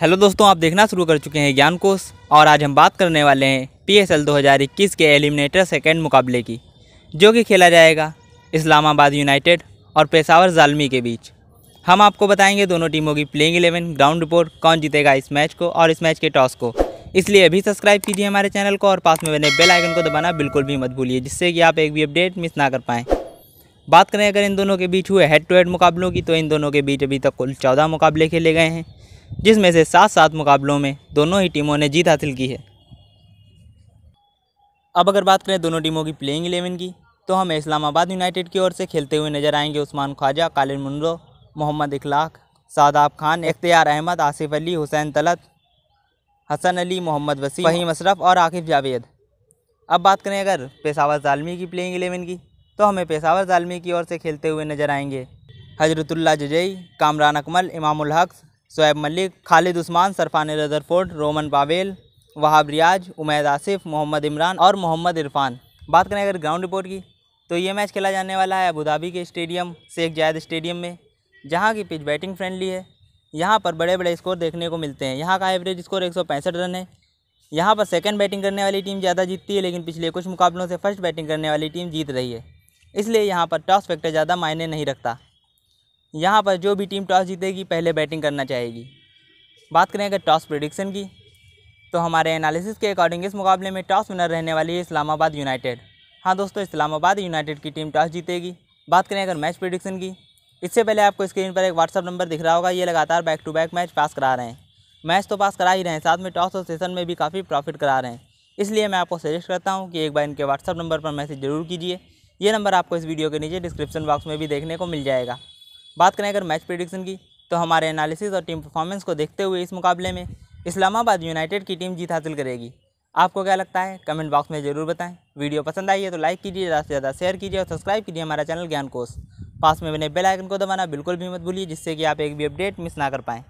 hello दोस्तों आप देखना शुरू कर चुके हैं ज्ञान कोश और आज हम बात करने वाले हैं पीएसएल 2021 के एलिमिनेटर सेकेंड मुकाबले की जो कि खेला जाएगा इस्लामाबाद यूनाइटेड और पेशावर जालमी के बीच हम आपको बताएंगे दोनों टीमों की प्लेइंग एलेवन ग्राउंड रिपोर्ट कौन जीतेगा इस मैच को और इस मैच के टॉस को इसलिए अभी सब्सक्राइब कीजिए हमारे चैनल को और पास में बने बेल आइकन को दबाना बिल्कुल भी मत भूलिए जिससे कि आप एक भी अपडेट मिस ना कर पाएँ बात करें अगर इन दोनों के बीच हुए हेड टू हेड मुकाबलों की तो इन दोनों के बीच अभी तक कुल चौदह मुकाबले खेले गए हैं जिसमें से सात सात मुकाबलों में दोनों ही टीमों ने जीत हासिल की है अब अगर बात करें दोनों टीमों की प्लेइंग इलेवन की तो हमें इस्लामाबाद यूनाइटेड की ओर से खेलते हुए नजर आएंगे उस्मान ख्वाजा कालिन मुनरो मोहम्मद इखलाक सादाब खान इख्तियार अहमद आसिफ अली हुसैन तलत हसन अली मोहम्मद वसी वहीम अशरफ और आकिफ जावेद अब बात करें अगर पेशावर जालमी की प्लेइंग एलेवन की तो हमें पेशावर जालमी की ओर से खेलते हुए नजर आएंगे हजरतुल्ला जजई कामरान अकमल इमामुल हक शोएब मलिक खालिद उस्मान सरफान Rutherford Rovman Powell Wahab Riaz Umaid Asif Mohammad Imran और मोहम्मद इरफान बात करें अगर ग्राउंड रिपोर्ट की तो ये मैच खेला जाने वाला है अबूधाबी के स्टेडियम शेख जायद स्टेडियम में जहाँ की पिच बैटिंग फ्रेंडली है यहाँ पर बड़े बड़े स्कोर देखने को मिलते हैं यहाँ का एवरेज स्कोर एक रन है यहाँ पर सेकंड बैटिंग करने वाली टीम ज़्यादा जीतती है लेकिन पिछले कुछ मुकाबलों से फर्स्ट बैटिंग करने वाली टीम जीत रही है इसलिए यहाँ पर टॉस फैक्टर ज़्यादा मायने नहीं रखता यहाँ पर जो भी टीम टॉस जीतेगी पहले बैटिंग करना चाहेगी बात करें अगर टॉस प्रिडिक्शन की तो हमारे एनालिसिस के अकॉर्डिंग इस मुकाबले में टॉस विनर रहने वाली है इस्लामाबाद यूनाइटेड हाँ दोस्तों इस्लामाबाद यूनाइटेड की टीम टॉस जीतेगी बात करें अगर मैच प्रिडिक्शन की इससे पहले आपको स्क्रीन पर एक व्हाट्सअप नंबर दिख रहा होगा ये लगातार back to back match pass करा रहे हैं मैच तो पास करा ही रहे हैं साथ में टॉस और सेशन में भी काफ़ी प्रॉफिट करा रहे हैं इसलिए मैं आपको सजेस्ट करता हूँ कि एक बार इनके व्हाट्सअप नंबर पर मैसेज जरूर कीजिए ये नंबर आपको इस वीडियो के नीचे डिस्क्रिप्शन बॉक्स में भी देखने को मिल जाएगा बात करें अगर मैच प्रिडिक्शन की तो हमारे एनालिसिस और टीम परफॉर्मेंस को देखते हुए इस मुकाबले में इस्लामाबाद यूनाइटेड की टीम जीत हासिल करेगी आपको क्या लगता है कमेंट बॉक्स में ज़रूर बताएं वीडियो पसंद आई है तो लाइक कीजिए ज़्यादा से ज़्यादा शेयर कीजिए और सब्सक्राइब कीजिए हमारा चैनल ज्ञान कोर्स पास में बने बेल आइकन को दबाना बिल्कुल भी मत भूलिए जिससे कि आप एक भी अपडेट मिस ना कर पाएँ